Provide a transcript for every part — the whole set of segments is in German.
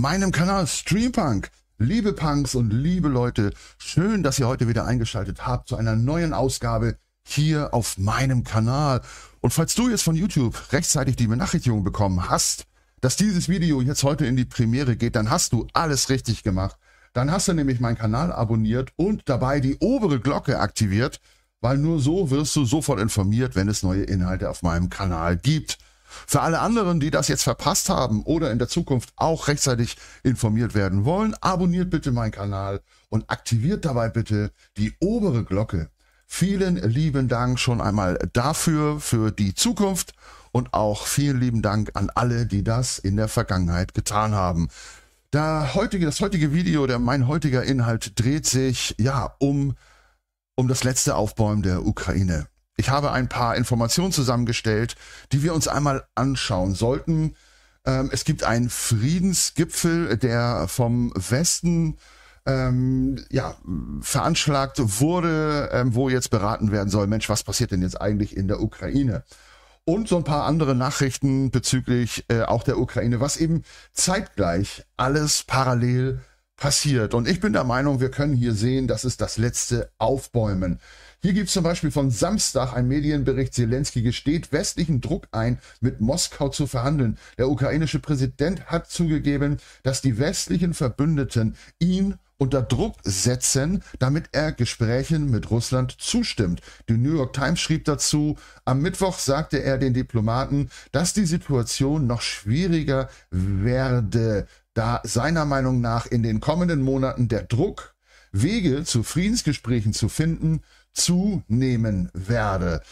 meinem Kanal Streampunk. Liebe Punks und liebe Leute, schön, dass ihr heute wieder eingeschaltet habt zu einer neuen Ausgabe hier auf meinem Kanal. Und falls du jetzt von YouTube rechtzeitig die Benachrichtigung bekommen hast, dass dieses Video jetzt heute in die Premiere geht, dann hast du alles richtig gemacht. Dann hast du nämlich meinen Kanal abonniert und dabei die obere Glocke aktiviert, weil nur so wirst du sofort informiert, wenn es neue Inhalte auf meinem Kanal gibt. Für alle anderen, die das jetzt verpasst haben oder in der Zukunft auch rechtzeitig informiert werden wollen, abonniert bitte meinen Kanal und aktiviert dabei bitte die obere Glocke. Vielen lieben Dank schon einmal dafür, für die Zukunft und auch vielen lieben Dank an alle, die das in der Vergangenheit getan haben. Da heutige, das heutige Video, der mein heutiger Inhalt dreht sich ja um, um das letzte Aufbäumen der Ukraine. Ich habe ein paar Informationen zusammengestellt, die wir uns einmal anschauen sollten. Ähm, es gibt einen Friedensgipfel, der vom Westen ähm, ja, veranschlagt wurde, ähm, wo jetzt beraten werden soll, Mensch, was passiert denn jetzt eigentlich in der Ukraine? Und so ein paar andere Nachrichten bezüglich äh, auch der Ukraine, was eben zeitgleich alles parallel passiert. Und ich bin der Meinung, wir können hier sehen, das ist das letzte Aufbäumen. Hier gibt es zum Beispiel von Samstag einen Medienbericht, Zelensky gesteht westlichen Druck ein, mit Moskau zu verhandeln. Der ukrainische Präsident hat zugegeben, dass die westlichen Verbündeten ihn unter Druck setzen, damit er Gesprächen mit Russland zustimmt. Die New York Times schrieb dazu, am Mittwoch sagte er den Diplomaten, dass die Situation noch schwieriger werde, da seiner Meinung nach in den kommenden Monaten der Druck, Wege zu Friedensgesprächen zu finden, zunehmen werde.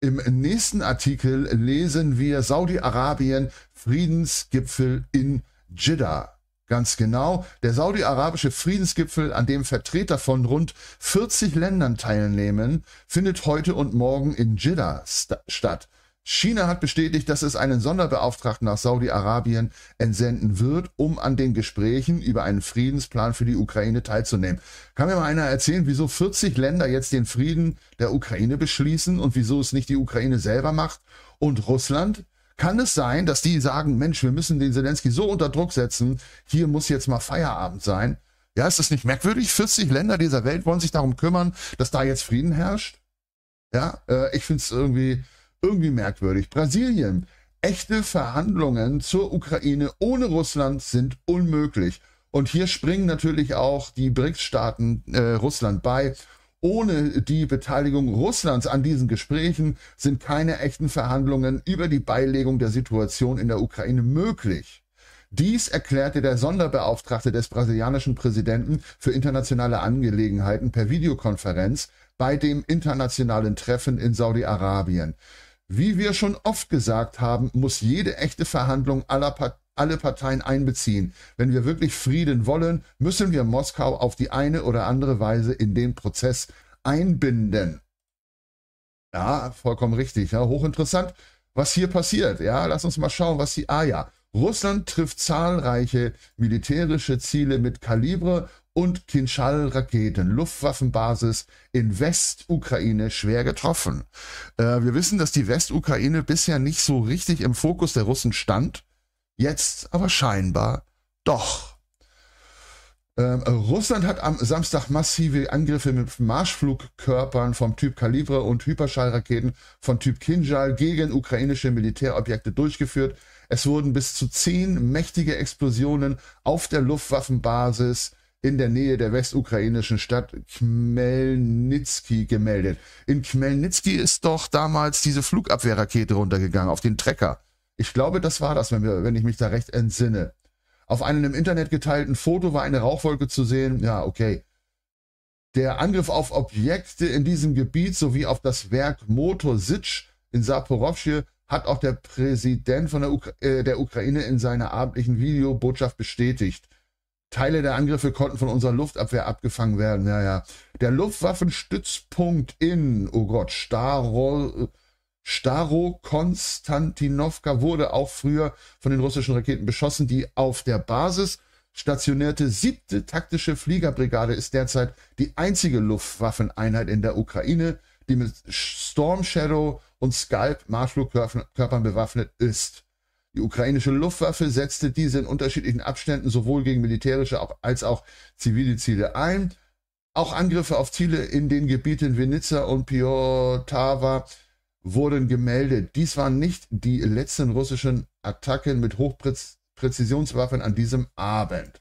Im nächsten Artikel lesen wir Saudi-Arabien Friedensgipfel in Jeddah. Ganz genau, der saudi-arabische Friedensgipfel, an dem Vertreter von rund 40 Ländern teilnehmen, findet heute und morgen in Jeddah st statt. China hat bestätigt, dass es einen Sonderbeauftragten nach Saudi-Arabien entsenden wird, um an den Gesprächen über einen Friedensplan für die Ukraine teilzunehmen. Kann mir mal einer erzählen, wieso 40 Länder jetzt den Frieden der Ukraine beschließen und wieso es nicht die Ukraine selber macht und Russland? Kann es sein, dass die sagen, Mensch, wir müssen den Zelensky so unter Druck setzen, hier muss jetzt mal Feierabend sein? Ja, ist das nicht merkwürdig? 40 Länder dieser Welt wollen sich darum kümmern, dass da jetzt Frieden herrscht? Ja, äh, ich finde es irgendwie, irgendwie merkwürdig. Brasilien. Echte Verhandlungen zur Ukraine ohne Russland sind unmöglich. Und hier springen natürlich auch die BRICS-Staaten äh, Russland bei. Ohne die Beteiligung Russlands an diesen Gesprächen sind keine echten Verhandlungen über die Beilegung der Situation in der Ukraine möglich. Dies erklärte der Sonderbeauftragte des brasilianischen Präsidenten für internationale Angelegenheiten per Videokonferenz bei dem internationalen Treffen in Saudi-Arabien. Wie wir schon oft gesagt haben, muss jede echte Verhandlung aller Parteien alle Parteien einbeziehen. Wenn wir wirklich Frieden wollen, müssen wir Moskau auf die eine oder andere Weise in den Prozess einbinden. Ja, vollkommen richtig. Ja, hochinteressant, was hier passiert. Ja, lass uns mal schauen, was die. Ah ja. Russland trifft zahlreiche militärische Ziele mit Kalibre und Kinschal-Raketen, Luftwaffenbasis in Westukraine schwer getroffen. Äh, wir wissen, dass die Westukraine bisher nicht so richtig im Fokus der Russen stand, jetzt aber scheinbar doch. Ähm, Russland hat am Samstag massive Angriffe mit Marschflugkörpern vom Typ Kalibre und Hyperschallraketen von Typ Kinjal gegen ukrainische Militärobjekte durchgeführt. Es wurden bis zu zehn mächtige Explosionen auf der Luftwaffenbasis in der Nähe der westukrainischen Stadt Khmelnytsky gemeldet. In Khmelnytsky ist doch damals diese Flugabwehrrakete runtergegangen auf den Trecker. Ich glaube, das war das, wenn, wir, wenn ich mich da recht entsinne. Auf einem im Internet geteilten Foto war eine Rauchwolke zu sehen. Ja, okay. Der Angriff auf Objekte in diesem Gebiet sowie auf das Werk Motositsch in Saporowsche hat auch der Präsident von der, Ukra äh, der Ukraine in seiner abendlichen Videobotschaft bestätigt. Teile der Angriffe konnten von unserer Luftabwehr abgefangen werden. Ja, ja. Der Luftwaffenstützpunkt in, oh Gott, Starol, Staro-Konstantinowka wurde auch früher von den russischen Raketen beschossen. Die auf der Basis stationierte siebte taktische Fliegerbrigade ist derzeit die einzige Luftwaffeneinheit in der Ukraine, die mit Storm Shadow und Skype Marschflugkörpern bewaffnet ist. Die ukrainische Luftwaffe setzte diese in unterschiedlichen Abständen sowohl gegen militärische als auch zivile Ziele ein. Auch Angriffe auf Ziele in den Gebieten Venica und Piotava wurden gemeldet. Dies waren nicht die letzten russischen Attacken mit Hochpräzisionswaffen an diesem Abend.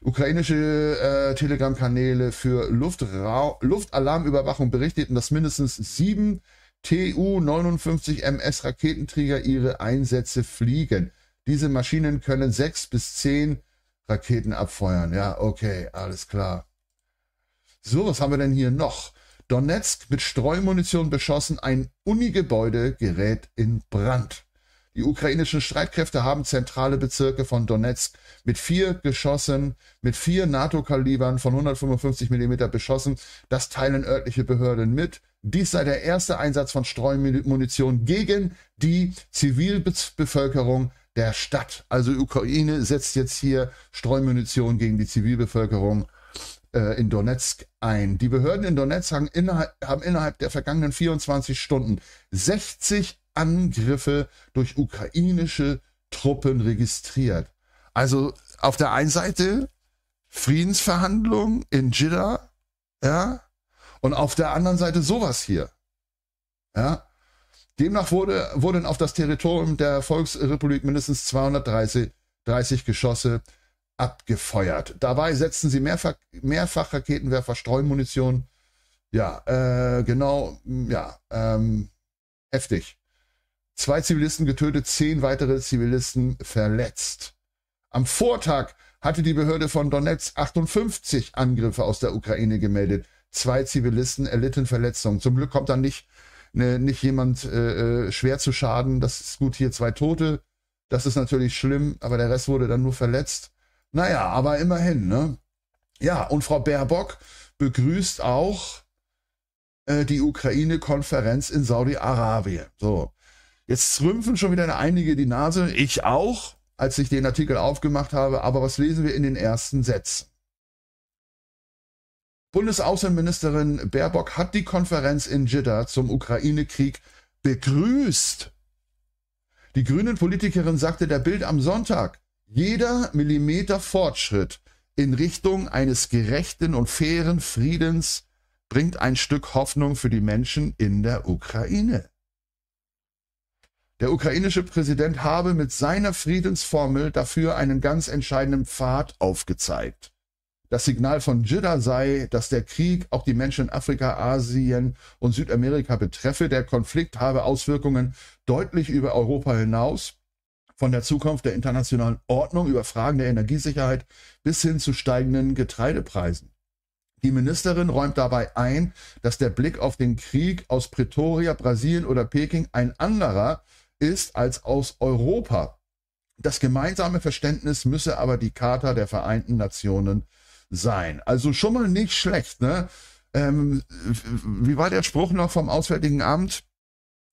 Ukrainische äh, Telegram-Kanäle für Luftra Luftalarmüberwachung berichteten, dass mindestens sieben TU-59MS Raketenträger ihre Einsätze fliegen. Diese Maschinen können sechs bis zehn Raketen abfeuern. Ja, okay, alles klar. So, was haben wir denn hier noch? Donetsk mit Streumunition beschossen, ein Uni-Gebäude gerät in Brand. Die ukrainischen Streitkräfte haben zentrale Bezirke von Donetsk mit vier Geschossen, mit vier NATO-Kalibern von 155 mm beschossen. Das teilen örtliche Behörden mit. Dies sei der erste Einsatz von Streumunition gegen die Zivilbevölkerung der Stadt. Also Ukraine setzt jetzt hier Streumunition gegen die Zivilbevölkerung äh, in Donetsk ein. Die Behörden in Donetsk haben innerhalb, haben innerhalb der vergangenen 24 Stunden 60 Angriffe durch ukrainische Truppen registriert. Also auf der einen Seite Friedensverhandlungen in Jidda, ja, und auf der anderen Seite sowas hier. Ja. Demnach wurde, wurden auf das Territorium der Volksrepublik mindestens 230 30 Geschosse abgefeuert. Dabei setzten sie mehrfach, mehrfach Raketenwerfer, Streumunition. Ja, äh, genau, ja, ähm, heftig. Zwei Zivilisten getötet, zehn weitere Zivilisten verletzt. Am Vortag hatte die Behörde von Donetsk 58 Angriffe aus der Ukraine gemeldet. Zwei Zivilisten erlitten Verletzungen. Zum Glück kommt dann nicht, ne, nicht jemand äh, äh, schwer zu Schaden. Das ist gut hier zwei Tote. Das ist natürlich schlimm, aber der Rest wurde dann nur verletzt. Naja, aber immerhin, ne? Ja, und Frau Baerbock begrüßt auch äh, die Ukraine-Konferenz in Saudi-Arabien. So. Jetzt rümpfen schon wieder einige die Nase, ich auch, als ich den Artikel aufgemacht habe, aber was lesen wir in den ersten Sätzen? Bundesaußenministerin Baerbock hat die Konferenz in Jeddah zum Ukraine-Krieg begrüßt. Die grünen Politikerin sagte der Bild am Sonntag, jeder Millimeter Fortschritt in Richtung eines gerechten und fairen Friedens bringt ein Stück Hoffnung für die Menschen in der Ukraine. Der ukrainische Präsident habe mit seiner Friedensformel dafür einen ganz entscheidenden Pfad aufgezeigt. Das Signal von Jidda sei, dass der Krieg auch die Menschen in Afrika, Asien und Südamerika betreffe. Der Konflikt habe Auswirkungen deutlich über Europa hinaus, von der Zukunft der internationalen Ordnung über Fragen der Energiesicherheit bis hin zu steigenden Getreidepreisen. Die Ministerin räumt dabei ein, dass der Blick auf den Krieg aus Pretoria, Brasilien oder Peking ein anderer ist als aus Europa. Das gemeinsame Verständnis müsse aber die Charta der Vereinten Nationen sein. Also schon mal nicht schlecht, ne? Ähm, wie war der Spruch noch vom Auswärtigen Amt?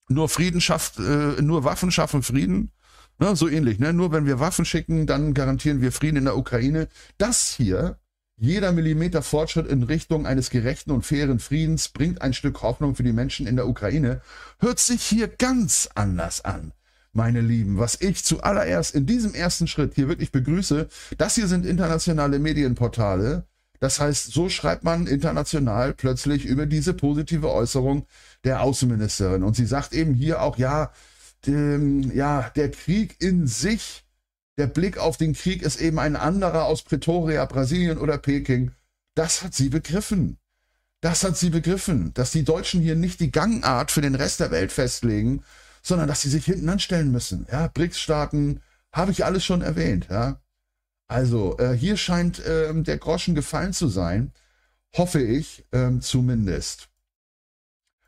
Nur Frieden schafft, äh, nur Waffen schaffen Frieden. Ne, so ähnlich, ne? Nur wenn wir Waffen schicken, dann garantieren wir Frieden in der Ukraine. Das hier, jeder Millimeter Fortschritt in Richtung eines gerechten und fairen Friedens bringt ein Stück Hoffnung für die Menschen in der Ukraine, hört sich hier ganz anders an meine Lieben, was ich zuallererst in diesem ersten Schritt hier wirklich begrüße, das hier sind internationale Medienportale. Das heißt, so schreibt man international plötzlich über diese positive Äußerung der Außenministerin. Und sie sagt eben hier auch, ja, dem, ähm, ja, der Krieg in sich, der Blick auf den Krieg ist eben ein anderer aus Pretoria, Brasilien oder Peking. Das hat sie begriffen. Das hat sie begriffen, dass die Deutschen hier nicht die Gangart für den Rest der Welt festlegen, sondern dass sie sich hinten anstellen müssen. Ja, BRICS-Staaten habe ich alles schon erwähnt. Ja. Also äh, hier scheint ähm, der Groschen gefallen zu sein, hoffe ich ähm, zumindest.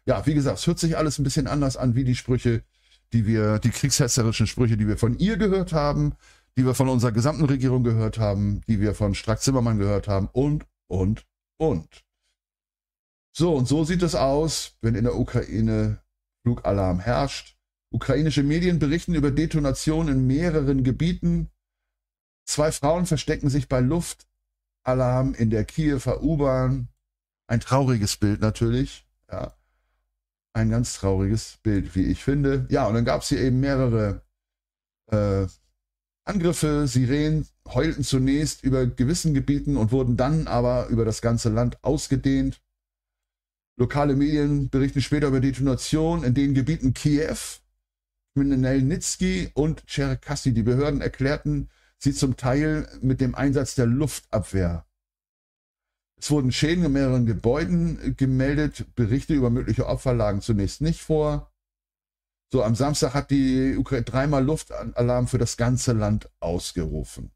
Ja, wie gesagt, es hört sich alles ein bisschen anders an wie die Sprüche, die wir, die kriegshetzerischen Sprüche, die wir von ihr gehört haben, die wir von unserer gesamten Regierung gehört haben, die wir von Strack-Zimmermann gehört haben und, und, und. So, und so sieht es aus, wenn in der Ukraine Flugalarm herrscht. Ukrainische Medien berichten über Detonationen in mehreren Gebieten. Zwei Frauen verstecken sich bei Luftalarm in der Kiewer U-Bahn. Ein trauriges Bild natürlich. Ja. Ein ganz trauriges Bild, wie ich finde. Ja, und dann gab es hier eben mehrere äh, Angriffe. Sirenen heulten zunächst über gewissen Gebieten und wurden dann aber über das ganze Land ausgedehnt. Lokale Medien berichten später über Detonationen in den Gebieten Kiew, Kriminellnitski und Tscherkassy. Die Behörden erklärten sie zum Teil mit dem Einsatz der Luftabwehr. Es wurden Schäden in mehreren Gebäuden gemeldet. Berichte über mögliche Opfer lagen zunächst nicht vor. So, am Samstag hat die Ukraine dreimal Luftalarm für das ganze Land ausgerufen.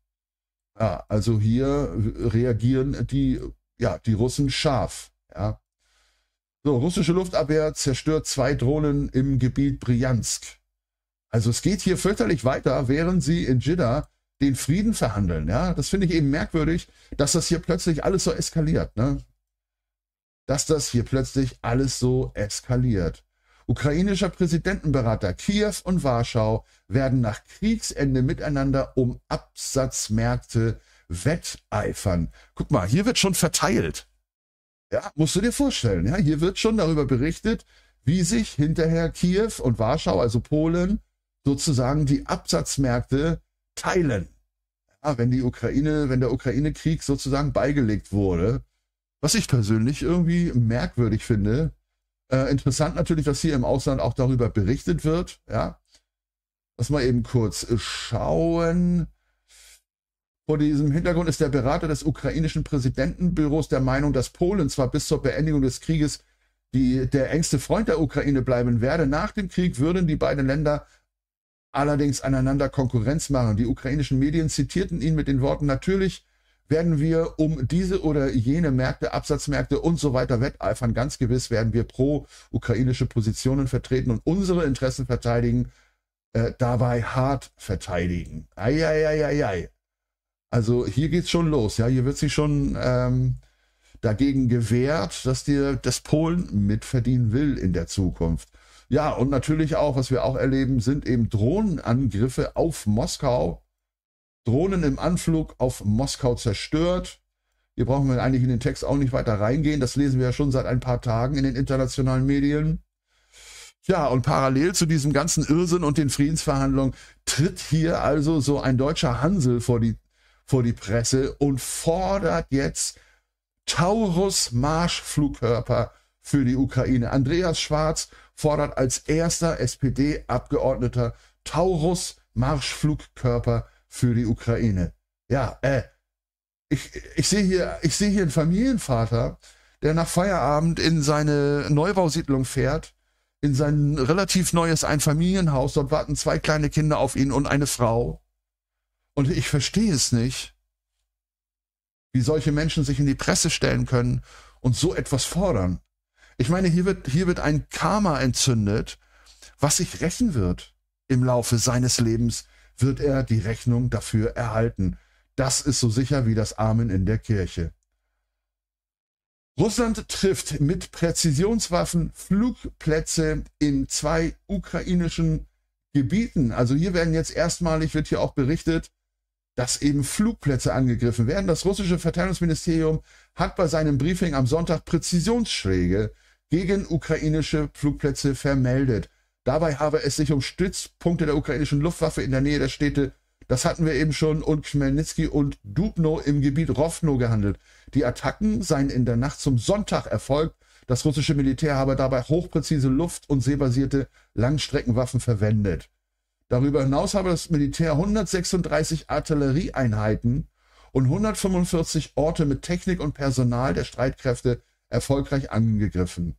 Ja, also hier reagieren die, ja, die Russen scharf. Ja. So, russische Luftabwehr zerstört zwei Drohnen im Gebiet Bryansk. Also es geht hier fürchterlich weiter, während sie in Jeddah den Frieden verhandeln. Ja, das finde ich eben merkwürdig, dass das hier plötzlich alles so eskaliert. Ne? Dass das hier plötzlich alles so eskaliert. Ukrainischer Präsidentenberater Kiew und Warschau werden nach Kriegsende miteinander um Absatzmärkte wetteifern. Guck mal, hier wird schon verteilt. Ja, musst du dir vorstellen. Ja, hier wird schon darüber berichtet, wie sich hinterher Kiew und Warschau, also Polen, sozusagen die Absatzmärkte teilen. Ja, wenn die Ukraine, wenn der Ukraine-Krieg sozusagen beigelegt wurde, was ich persönlich irgendwie merkwürdig finde. Äh, interessant natürlich, dass hier im Ausland auch darüber berichtet wird. Ja, lass mal eben kurz schauen. Vor diesem Hintergrund ist der Berater des ukrainischen Präsidentenbüros der Meinung, dass Polen zwar bis zur Beendigung des Krieges die, der engste Freund der Ukraine bleiben werde. Nach dem Krieg würden die beiden Länder allerdings aneinander Konkurrenz machen. Die ukrainischen Medien zitierten ihn mit den Worten, natürlich werden wir um diese oder jene Märkte, Absatzmärkte und so weiter wetteifern. Ganz gewiss werden wir pro-ukrainische Positionen vertreten und unsere Interessen verteidigen, äh, dabei hart verteidigen. Eieieiei. Also hier geht's schon los, ja. Hier wird sich schon ähm, dagegen gewehrt, dass dir das Polen mitverdienen will in der Zukunft. Ja, und natürlich auch, was wir auch erleben, sind eben Drohnenangriffe auf Moskau. Drohnen im Anflug auf Moskau zerstört. Hier brauchen wir eigentlich in den Text auch nicht weiter reingehen. Das lesen wir ja schon seit ein paar Tagen in den internationalen Medien. Ja, und parallel zu diesem ganzen Irrsinn und den Friedensverhandlungen tritt hier also so ein deutscher Hansel vor die, vor die Presse und fordert jetzt Taurus-Marschflugkörper für die Ukraine. Andreas Schwarz fordert als erster SPD-Abgeordneter Taurus Marschflugkörper für die Ukraine. Ja, äh, ich, ich sehe hier, ich sehe hier einen Familienvater, der nach Feierabend in seine Neubausiedlung fährt, in sein relativ neues Einfamilienhaus. Dort warten zwei kleine Kinder auf ihn und eine Frau. Und ich verstehe es nicht, wie solche Menschen sich in die Presse stellen können und so etwas fordern. Ich meine, hier wird, hier wird ein Karma entzündet, was sich rächen wird. Im Laufe seines Lebens wird er die Rechnung dafür erhalten. Das ist so sicher wie das Amen in der Kirche. Russland trifft mit Präzisionswaffen Flugplätze in zwei ukrainischen Gebieten. Also hier werden jetzt erstmalig, wird hier auch berichtet, dass eben Flugplätze angegriffen werden. Das russische Verteidigungsministerium hat bei seinem Briefing am Sonntag Präzisionsschläge gegen ukrainische Flugplätze vermeldet. Dabei habe es sich um Stützpunkte der ukrainischen Luftwaffe in der Nähe der Städte, das hatten wir eben schon, und Chmelnytsky und Dubno im Gebiet Rovno gehandelt. Die Attacken seien in der Nacht zum Sonntag erfolgt. Das russische Militär habe dabei hochpräzise Luft- und seebasierte Langstreckenwaffen verwendet. Darüber hinaus habe das Militär 136 Artillerieeinheiten und 145 Orte mit Technik und Personal der Streitkräfte erfolgreich angegriffen.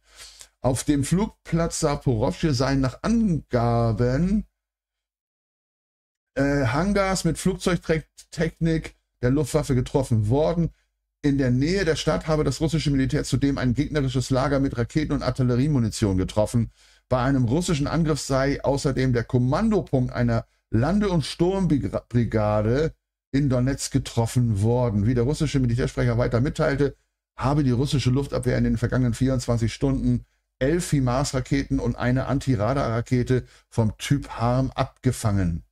Auf dem Flugplatz Saporowsche seien nach Angaben äh, Hangars mit Flugzeugtechnik der Luftwaffe getroffen worden. In der Nähe der Stadt habe das russische Militär zudem ein gegnerisches Lager mit Raketen- und Artilleriemunition getroffen. Bei einem russischen Angriff sei außerdem der Kommandopunkt einer Lande- und Sturmbrigade in Donetsk getroffen worden. Wie der russische Militärsprecher weiter mitteilte, habe die russische Luftabwehr in den vergangenen 24 Stunden elf HIMARS-Raketen und eine Anti-Radar-Rakete vom Typ Harm abgefangen.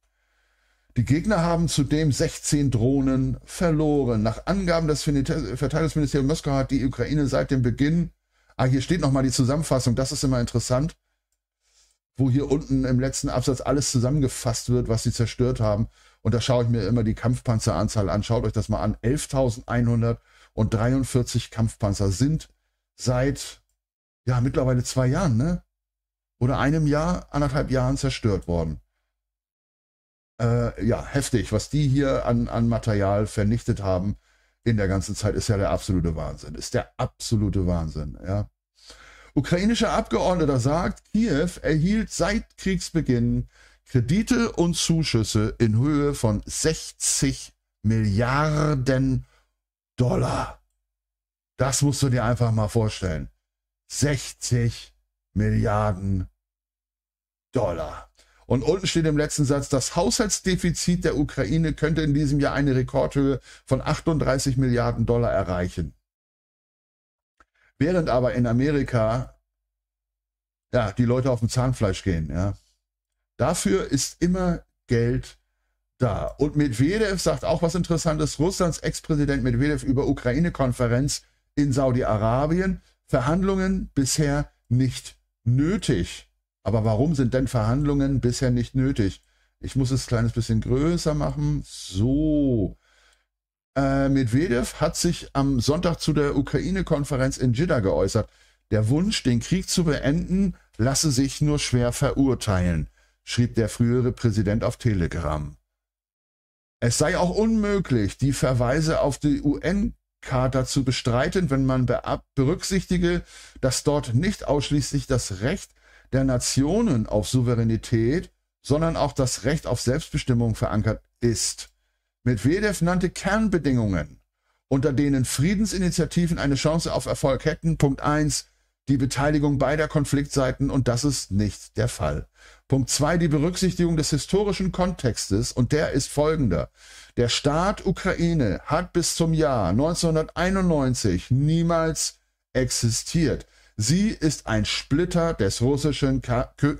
Die Gegner haben zudem 16 Drohnen verloren. Nach Angaben des Verteidigungsministeriums Moskau hat die Ukraine seit dem Beginn, ah, hier steht nochmal die Zusammenfassung, das ist immer interessant, wo hier unten im letzten Absatz alles zusammengefasst wird, was sie zerstört haben. Und da schaue ich mir immer die Kampfpanzeranzahl an. Schaut euch das mal an. 11.100 und 43 Kampfpanzer sind seit ja mittlerweile zwei Jahren, ne? Oder einem Jahr, anderthalb Jahren zerstört worden. Äh, ja, heftig, was die hier an, an Material vernichtet haben in der ganzen Zeit, ist ja der absolute Wahnsinn. Ist der absolute Wahnsinn, ja. Ukrainischer Abgeordneter sagt, Kiew erhielt seit Kriegsbeginn Kredite und Zuschüsse in Höhe von 60 Milliarden Euro. Dollar. Das musst du dir einfach mal vorstellen. 60 Milliarden Dollar. Und unten steht im letzten Satz, das Haushaltsdefizit der Ukraine könnte in diesem Jahr eine Rekordhöhe von 38 Milliarden Dollar erreichen. Während aber in Amerika ja, die Leute auf dem Zahnfleisch gehen, ja. Dafür ist immer Geld da. Und Medvedev sagt auch was Interessantes. Russlands Ex-Präsident Medvedev über Ukraine-Konferenz in Saudi-Arabien. Verhandlungen bisher nicht nötig. Aber warum sind denn Verhandlungen bisher nicht nötig? Ich muss es ein kleines bisschen größer machen. So. Äh, Medvedev hat sich am Sonntag zu der Ukraine-Konferenz in Jeddah geäußert. Der Wunsch, den Krieg zu beenden, lasse sich nur schwer verurteilen, schrieb der frühere Präsident auf Telegram. Es sei auch unmöglich, die Verweise auf die UN-Charta zu bestreiten, wenn man berücksichtige, dass dort nicht ausschließlich das Recht der Nationen auf Souveränität, sondern auch das Recht auf Selbstbestimmung verankert ist. Medvedev nannte Kernbedingungen, unter denen Friedensinitiativen eine Chance auf Erfolg hätten. Punkt 1 die Beteiligung beider Konfliktseiten und das ist nicht der Fall. Punkt zwei: die Berücksichtigung des historischen Kontextes und der ist folgender. Der Staat Ukraine hat bis zum Jahr 1991 niemals existiert. Sie ist ein Splitter des russischen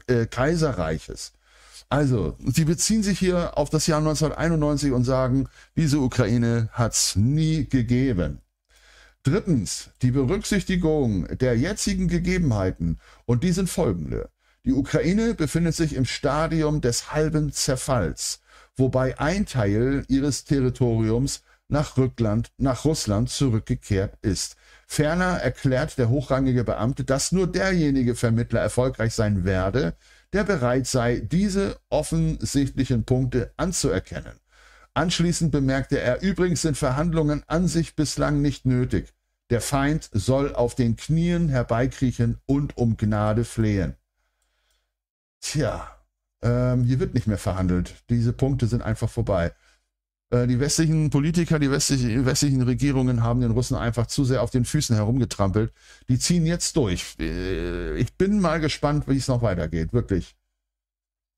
äh, Kaiserreiches. Also, sie beziehen sich hier auf das Jahr 1991 und sagen, diese Ukraine hat es nie gegeben. Drittens die Berücksichtigung der jetzigen Gegebenheiten und die sind folgende. Die Ukraine befindet sich im Stadium des halben Zerfalls, wobei ein Teil ihres Territoriums nach Rückland, nach Russland zurückgekehrt ist. Ferner erklärt der hochrangige Beamte, dass nur derjenige Vermittler erfolgreich sein werde, der bereit sei, diese offensichtlichen Punkte anzuerkennen Anschließend bemerkte er, übrigens sind Verhandlungen an sich bislang nicht nötig. Der Feind soll auf den Knien herbeikriechen und um Gnade flehen. Tja, ähm, hier wird nicht mehr verhandelt. Diese Punkte sind einfach vorbei. Äh, die westlichen Politiker, die westlichen, westlichen, Regierungen haben den Russen einfach zu sehr auf den Füßen herumgetrampelt. Die ziehen jetzt durch. Äh, ich bin mal gespannt, wie es noch weitergeht, wirklich.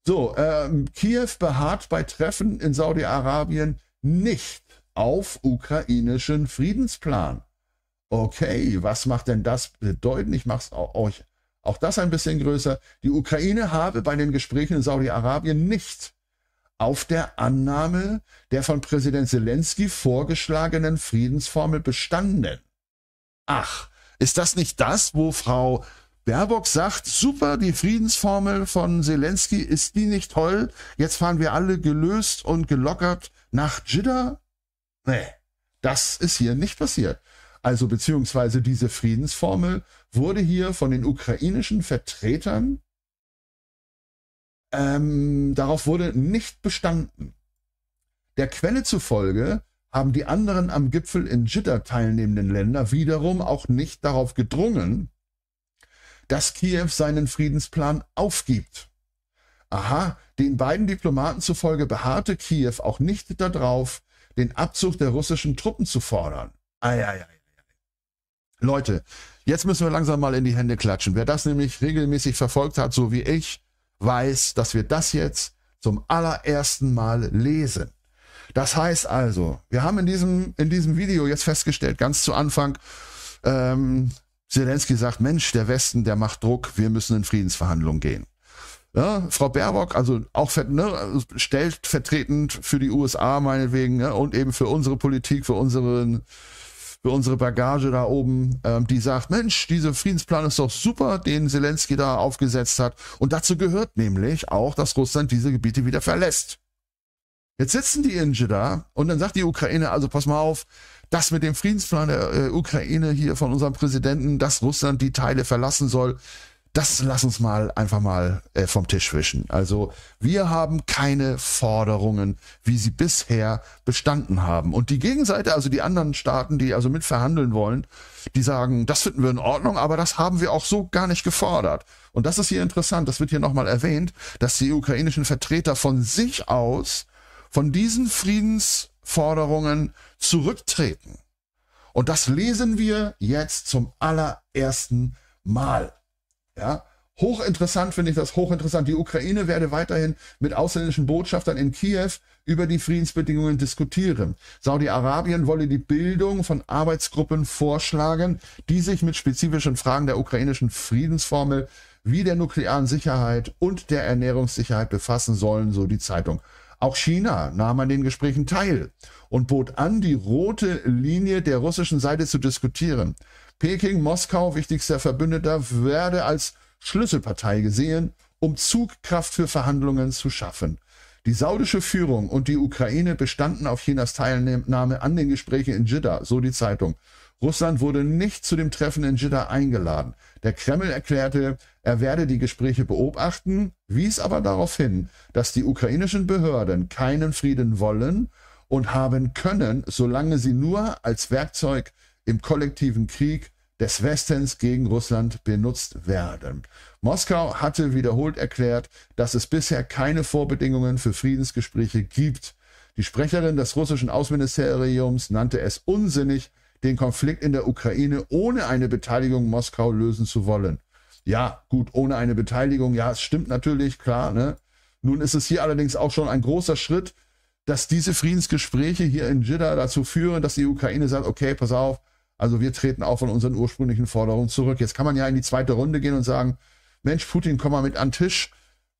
So, ähm, Kiew beharrt bei Treffen in Saudi-Arabien nicht auf ukrainischen Friedensplan. Okay, was macht denn das bedeuten? Ich mache es euch auch das ein bisschen größer. Die Ukraine habe bei den Gesprächen in Saudi-Arabien nicht auf der Annahme der von Präsident Zelensky vorgeschlagenen Friedensformel bestanden. Ach, ist das nicht das, wo Frau Baerbock sagt, super, die Friedensformel von Zelensky, ist die nicht toll? Jetzt fahren wir alle gelöst und gelockert nach Jidda? Nee, das ist hier nicht passiert. Also beziehungsweise diese Friedensformel wurde hier von den ukrainischen Vertretern, ähm, darauf wurde nicht bestanden. Der Quelle zufolge haben die anderen am Gipfel in Jidda teilnehmenden Länder wiederum auch nicht darauf gedrungen, dass Kiew seinen Friedensplan aufgibt. Aha, den beiden Diplomaten zufolge beharrte Kiew auch nicht darauf, den Abzug der russischen Truppen zu fordern. Eieiei. Leute, jetzt müssen wir langsam mal in die Hände klatschen. Wer das nämlich regelmäßig verfolgt hat, so wie ich, weiß, dass wir das jetzt zum allerersten Mal lesen. Das heißt also, wir haben in diesem, in diesem Video jetzt festgestellt, ganz zu Anfang, ähm, Zelensky sagt, Mensch, der Westen, der macht Druck, wir müssen in Friedensverhandlungen gehen. Ja, Frau Baerbock, also auch ne, stellt vertretend für die USA meinetwegen ne, und eben für unsere Politik, für unseren für unsere Bagage da oben, ähm, die sagt, Mensch, dieser Friedensplan ist doch super, den Zelensky da aufgesetzt hat. Und dazu gehört nämlich auch, dass Russland diese Gebiete wieder verlässt. Jetzt sitzen die Inge da und dann sagt die Ukraine, also pass mal auf, das mit dem Friedensplan der äh, Ukraine hier von unserem Präsidenten, dass Russland die Teile verlassen soll, das lass uns mal einfach mal äh, vom Tisch wischen. Also wir haben keine Forderungen, wie sie bisher bestanden haben. Und die Gegenseite, also die anderen Staaten, die also mit verhandeln wollen, die sagen, das finden wir in Ordnung, aber das haben wir auch so gar nicht gefordert. Und das ist hier interessant, das wird hier nochmal erwähnt, dass die ukrainischen Vertreter von sich aus von diesen Friedens Forderungen zurücktreten. Und das lesen wir jetzt zum allerersten Mal. Ja? Hochinteressant finde ich das, hochinteressant. Die Ukraine werde weiterhin mit ausländischen Botschaftern in Kiew über die Friedensbedingungen diskutieren. Saudi-Arabien wolle die Bildung von Arbeitsgruppen vorschlagen, die sich mit spezifischen Fragen der ukrainischen Friedensformel wie der nuklearen Sicherheit und der Ernährungssicherheit befassen sollen, so die Zeitung. Auch China nahm an den Gesprächen teil und bot an, die rote Linie der russischen Seite zu diskutieren. Peking, Moskau, wichtigster Verbündeter, werde als Schlüsselpartei gesehen, um Zugkraft für Verhandlungen zu schaffen. Die saudische Führung und die Ukraine bestanden auf Chinas Teilnahme an den Gesprächen in Jeddah, so die Zeitung. Russland wurde nicht zu dem Treffen in Jeddah eingeladen. Der Kreml erklärte, er werde die Gespräche beobachten, wies aber darauf hin, dass die ukrainischen Behörden keinen Frieden wollen und haben können, solange sie nur als Werkzeug im kollektiven Krieg des Westens gegen Russland benutzt werden. Moskau hatte wiederholt erklärt, dass es bisher keine Vorbedingungen für Friedensgespräche gibt. Die Sprecherin des russischen Außenministeriums nannte es unsinnig, den Konflikt in der Ukraine ohne eine Beteiligung Moskau lösen zu wollen. Ja, gut, ohne eine Beteiligung, ja, es stimmt natürlich, klar. Ne? Nun ist es hier allerdings auch schon ein großer Schritt, dass diese Friedensgespräche hier in Jeddah dazu führen, dass die Ukraine sagt, okay, pass auf, also wir treten auch von unseren ursprünglichen Forderungen zurück. Jetzt kann man ja in die zweite Runde gehen und sagen, Mensch, Putin, komm mal mit an den Tisch,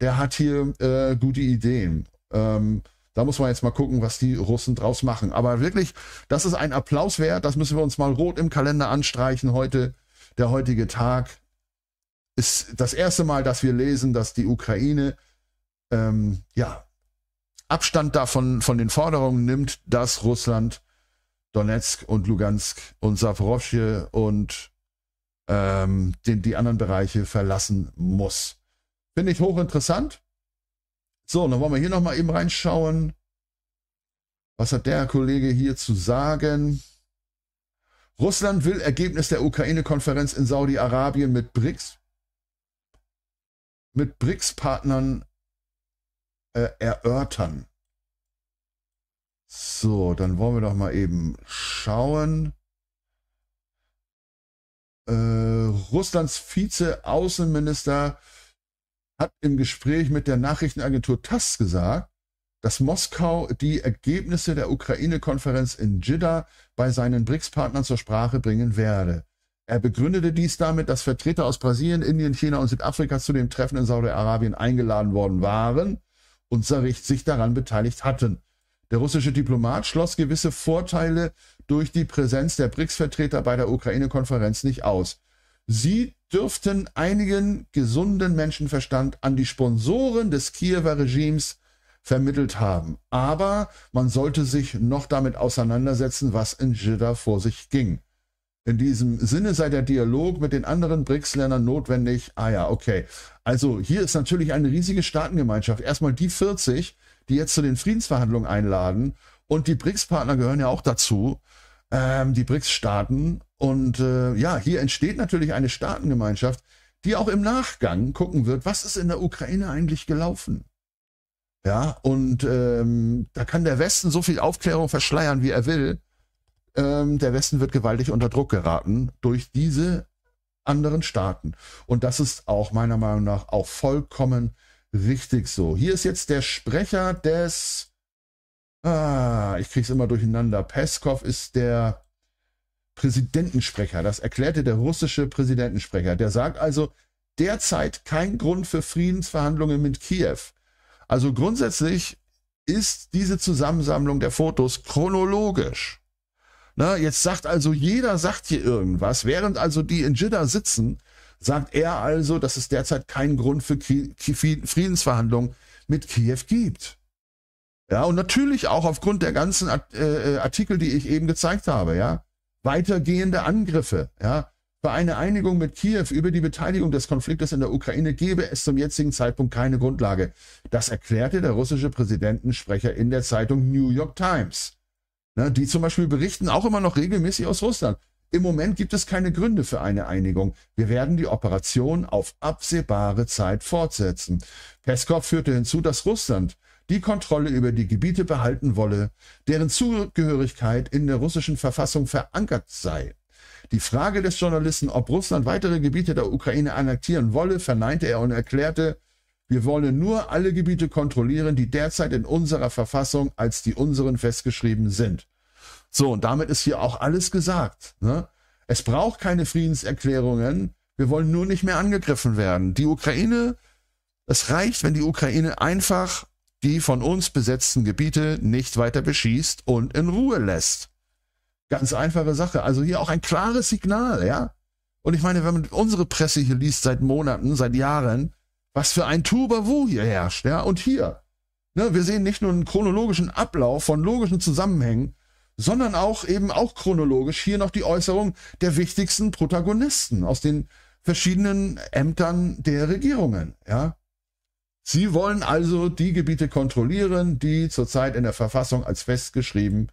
der hat hier äh, gute Ideen. Ähm, da muss man jetzt mal gucken, was die Russen draus machen. Aber wirklich, das ist ein Applaus wert. Das müssen wir uns mal rot im Kalender anstreichen heute. Der heutige Tag ist das erste Mal, dass wir lesen, dass die Ukraine ähm, ja, Abstand davon von den Forderungen nimmt, dass Russland Donetsk und Lugansk und Saporosche und ähm, den, die anderen Bereiche verlassen muss. Finde ich hochinteressant. So, dann wollen wir hier nochmal eben reinschauen. Was hat der Kollege hier zu sagen? Russland will Ergebnis der Ukraine-Konferenz in Saudi-Arabien mit BRICS mit BRICS-Partnern äh, erörtern. So, dann wollen wir doch mal eben schauen. Äh, Russlands Vize-Außenminister äh, hat im Gespräch mit der Nachrichtenagentur TASS gesagt, dass Moskau die Ergebnisse der Ukraine-Konferenz in Dschidda bei seinen BRICS-Partnern zur Sprache bringen werde. Er begründete dies damit, dass Vertreter aus Brasilien, Indien, China und Südafrika zu dem Treffen in Saudi-Arabien eingeladen worden waren und sich daran beteiligt hatten. Der russische Diplomat schloss gewisse Vorteile durch die Präsenz der BRICS-Vertreter bei der Ukraine-Konferenz nicht aus. Sie dürften einigen gesunden Menschenverstand an die Sponsoren des Kiewer Regimes vermittelt haben. Aber man sollte sich noch damit auseinandersetzen, was in Jeddah vor sich ging. In diesem Sinne sei der Dialog mit den anderen BRICS-Ländern notwendig. Ah ja, okay. Also hier ist natürlich eine riesige Staatengemeinschaft. Erstmal die 40, die jetzt zu den Friedensverhandlungen einladen. Und die BRICS-Partner gehören ja auch dazu. Ähm, die BRICS-Staaten. Und äh, ja, hier entsteht natürlich eine Staatengemeinschaft, die auch im Nachgang gucken wird, was ist in der Ukraine eigentlich gelaufen. Ja, und ähm, da kann der Westen so viel Aufklärung verschleiern, wie er will. Ähm, der Westen wird gewaltig unter Druck geraten durch diese anderen Staaten. Und das ist auch meiner Meinung nach auch vollkommen richtig so. Hier ist jetzt der Sprecher des, ah, ich krieg's immer durcheinander. Peskov ist der Präsidentensprecher. Das erklärte der russische Präsidentensprecher. Der sagt also, derzeit kein Grund für Friedensverhandlungen mit Kiew. Also grundsätzlich ist diese Zusammensammlung der Fotos chronologisch. Na, jetzt sagt also jeder sagt hier irgendwas, während also die in Jeddah sitzen, sagt er also, dass es derzeit keinen Grund für Friedensverhandlungen mit Kiew gibt. Ja, und natürlich auch aufgrund der ganzen äh, äh, Artikel, die ich eben gezeigt habe, ja weitergehende Angriffe. Ja? Bei einer Einigung mit Kiew über die Beteiligung des Konfliktes in der Ukraine gebe es zum jetzigen Zeitpunkt keine Grundlage. Das erklärte der russische Präsidentensprecher in der Zeitung New York Times. Ne, die zum Beispiel berichten auch immer noch regelmäßig aus Russland. Im Moment gibt es keine Gründe für eine Einigung. Wir werden die Operation auf absehbare Zeit fortsetzen. Peskov führte hinzu, dass Russland die Kontrolle über die Gebiete behalten wolle, deren Zugehörigkeit in der russischen Verfassung verankert sei. Die Frage des Journalisten, ob Russland weitere Gebiete der Ukraine annektieren wolle, verneinte er und erklärte, wir wollen nur alle Gebiete kontrollieren, die derzeit in unserer Verfassung als die unseren festgeschrieben sind. So, und damit ist hier auch alles gesagt. Ne? Es braucht keine Friedenserklärungen. Wir wollen nur nicht mehr angegriffen werden. Die Ukraine, es reicht, wenn die Ukraine einfach die von uns besetzten Gebiete nicht weiter beschießt und in Ruhe lässt. Ganz einfache Sache. Also hier auch ein klares Signal, ja. Und ich meine, wenn man unsere Presse hier liest seit Monaten, seit Jahren, was für ein Tubavu hier herrscht, ja. Und hier, ne, wir sehen nicht nur einen chronologischen Ablauf von logischen Zusammenhängen, sondern auch eben auch chronologisch hier noch die Äußerung der wichtigsten Protagonisten aus den verschiedenen Ämtern der Regierungen, ja. Sie wollen also die Gebiete kontrollieren, die zurzeit in der Verfassung als festgeschrieben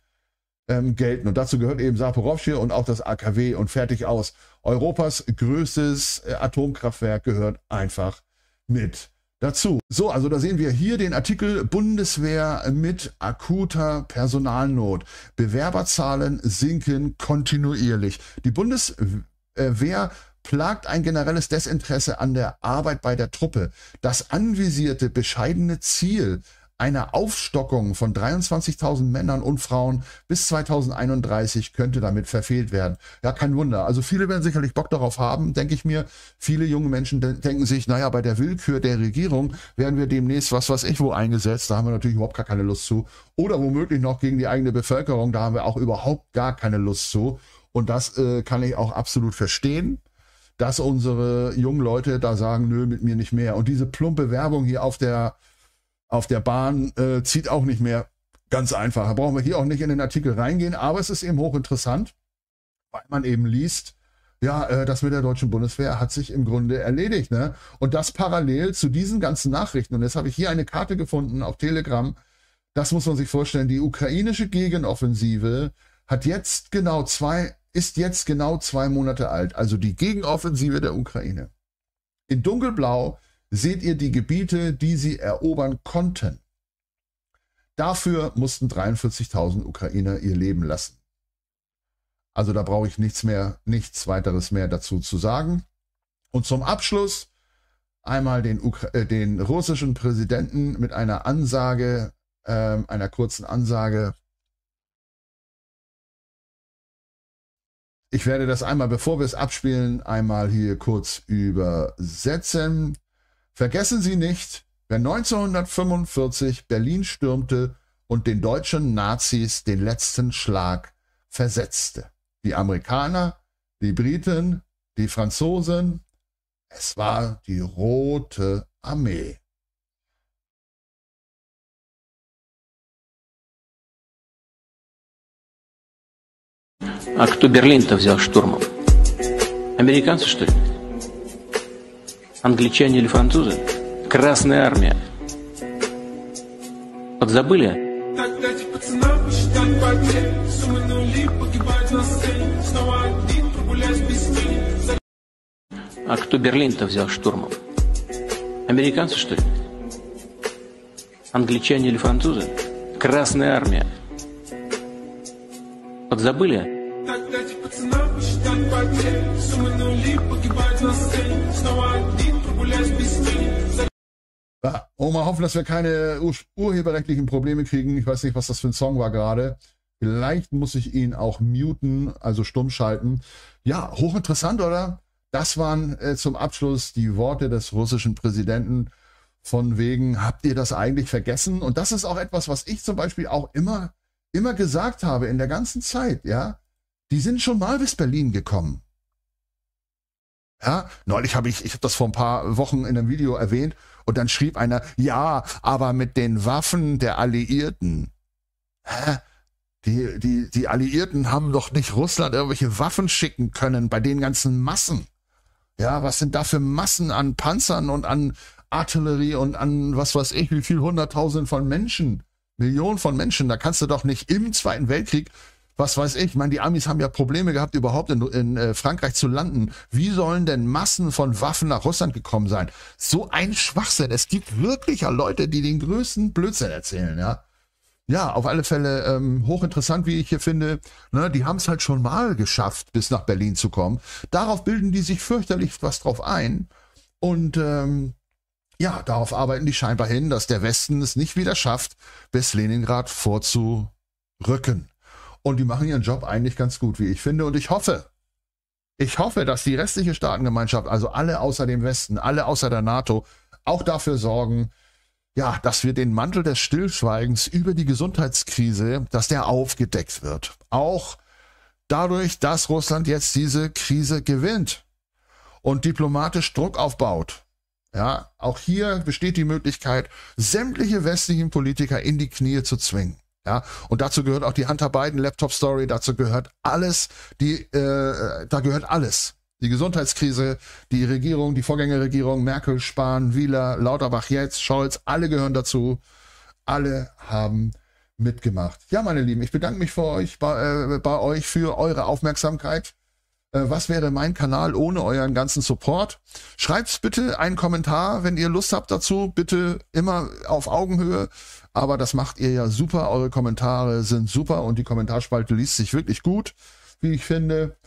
ähm, gelten. Und dazu gehört eben Saporowski und auch das AKW und fertig aus. Europas größtes äh, Atomkraftwerk gehört einfach mit dazu. So, also da sehen wir hier den Artikel Bundeswehr mit akuter Personalnot. Bewerberzahlen sinken kontinuierlich. Die Bundeswehr plagt ein generelles Desinteresse an der Arbeit bei der Truppe. Das anvisierte bescheidene Ziel einer Aufstockung von 23.000 Männern und Frauen bis 2031 könnte damit verfehlt werden. Ja, kein Wunder. Also viele werden sicherlich Bock darauf haben, denke ich mir. Viele junge Menschen de denken sich, naja, bei der Willkür der Regierung werden wir demnächst was weiß ich wo eingesetzt. Da haben wir natürlich überhaupt gar keine Lust zu. Oder womöglich noch gegen die eigene Bevölkerung. Da haben wir auch überhaupt gar keine Lust zu. Und das äh, kann ich auch absolut verstehen dass unsere jungen Leute da sagen, nö, mit mir nicht mehr. Und diese plumpe Werbung hier auf der, auf der Bahn äh, zieht auch nicht mehr. Ganz einfach. Da brauchen wir hier auch nicht in den Artikel reingehen, aber es ist eben hochinteressant, weil man eben liest, ja, äh, das mit der deutschen Bundeswehr hat sich im Grunde erledigt. Ne? Und das parallel zu diesen ganzen Nachrichten. Und jetzt habe ich hier eine Karte gefunden auf Telegram. Das muss man sich vorstellen. Die ukrainische Gegenoffensive hat jetzt genau zwei ist jetzt genau zwei Monate alt, also die Gegenoffensive der Ukraine. In dunkelblau seht ihr die Gebiete, die sie erobern konnten. Dafür mussten 43.000 Ukrainer ihr Leben lassen. Also da brauche ich nichts mehr, nichts weiteres mehr dazu zu sagen. Und zum Abschluss einmal den, Ukra äh, den russischen Präsidenten mit einer Ansage, äh, einer kurzen Ansage Ich werde das einmal, bevor wir es abspielen, einmal hier kurz übersetzen. Vergessen Sie nicht, wer 1945 Berlin stürmte und den deutschen Nazis den letzten Schlag versetzte. Die Amerikaner, die Briten, die Franzosen, es war die Rote Armee. А кто Берлин-то взял штурмом? Американцы, что ли? Англичане или французы? Красная армия. Подзабыли? а кто Берлин-то взял штурмом? Американцы, что ли? Англичане или французы? Красная армия. подзабыли? Ja, und mal hoffen, dass wir keine ur urheberrechtlichen Probleme kriegen. Ich weiß nicht, was das für ein Song war gerade. Vielleicht muss ich ihn auch muten, also stumm schalten. Ja, hochinteressant, oder? Das waren äh, zum Abschluss die Worte des russischen Präsidenten von wegen, habt ihr das eigentlich vergessen? Und das ist auch etwas, was ich zum Beispiel auch immer immer gesagt habe in der ganzen Zeit, ja, die sind schon mal bis Berlin gekommen. Ja, neulich habe ich, ich habe das vor ein paar Wochen in einem Video erwähnt und dann schrieb einer, ja, aber mit den Waffen der Alliierten. Hä? Die, die, die Alliierten haben doch nicht Russland irgendwelche Waffen schicken können bei den ganzen Massen. Ja, was sind da für Massen an Panzern und an Artillerie und an was weiß ich, wie viel hunderttausend von Menschen? Millionen von Menschen, da kannst du doch nicht im Zweiten Weltkrieg, was weiß ich, ich meine, die Amis haben ja Probleme gehabt, überhaupt in, in äh, Frankreich zu landen. Wie sollen denn Massen von Waffen nach Russland gekommen sein? So ein Schwachsinn. Es gibt wirklich ja Leute, die den größten Blödsinn erzählen, ja. Ja, auf alle Fälle ähm, hochinteressant, wie ich hier finde. Ne, die haben es halt schon mal geschafft, bis nach Berlin zu kommen. Darauf bilden die sich fürchterlich was drauf ein. Und ähm, ja, darauf arbeiten die scheinbar hin, dass der Westen es nicht wieder schafft, bis Leningrad vorzurücken. Und die machen ihren Job eigentlich ganz gut, wie ich finde. Und ich hoffe, ich hoffe, dass die restliche Staatengemeinschaft, also alle außer dem Westen, alle außer der NATO, auch dafür sorgen, ja, dass wir den Mantel des Stillschweigens über die Gesundheitskrise, dass der aufgedeckt wird. Auch dadurch, dass Russland jetzt diese Krise gewinnt und diplomatisch Druck aufbaut ja, auch hier besteht die Möglichkeit, sämtliche westlichen Politiker in die Knie zu zwingen. Ja, und dazu gehört auch die Hunter Biden Laptop Story, dazu gehört alles, die, äh, da gehört alles. Die Gesundheitskrise, die Regierung, die Vorgängerregierung, Merkel, Spahn, Wieler, Lauterbach jetzt, Scholz, alle gehören dazu. Alle haben mitgemacht. Ja, meine Lieben, ich bedanke mich für euch, bei, äh, bei euch für eure Aufmerksamkeit. Äh, was wäre mein Kanal ohne euren ganzen Support? Schreibt's bitte einen Kommentar, wenn ihr Lust habt dazu. Bitte immer auf Augenhöhe. Aber das macht ihr ja super. Eure Kommentare sind super und die Kommentarspalte liest sich wirklich gut, wie ich finde.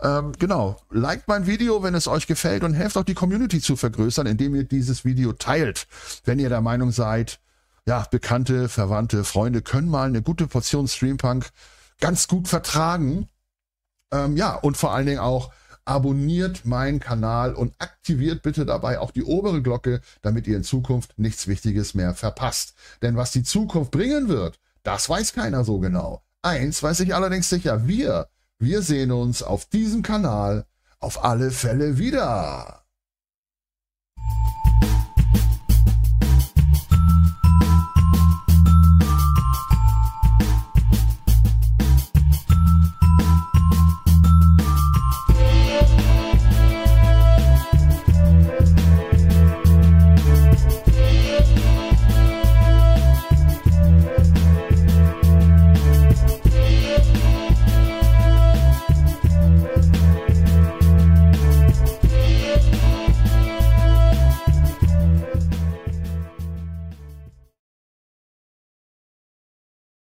Ähm, genau. Liked mein Video, wenn es euch gefällt und helft auch die Community zu vergrößern, indem ihr dieses Video teilt. Wenn ihr der Meinung seid, ja, Bekannte, Verwandte, Freunde können mal eine gute Portion Streampunk ganz gut vertragen ähm, ja, und vor allen Dingen auch abonniert meinen Kanal und aktiviert bitte dabei auch die obere Glocke, damit ihr in Zukunft nichts Wichtiges mehr verpasst. Denn was die Zukunft bringen wird, das weiß keiner so genau. Eins weiß ich allerdings sicher, wir, wir sehen uns auf diesem Kanal auf alle Fälle wieder.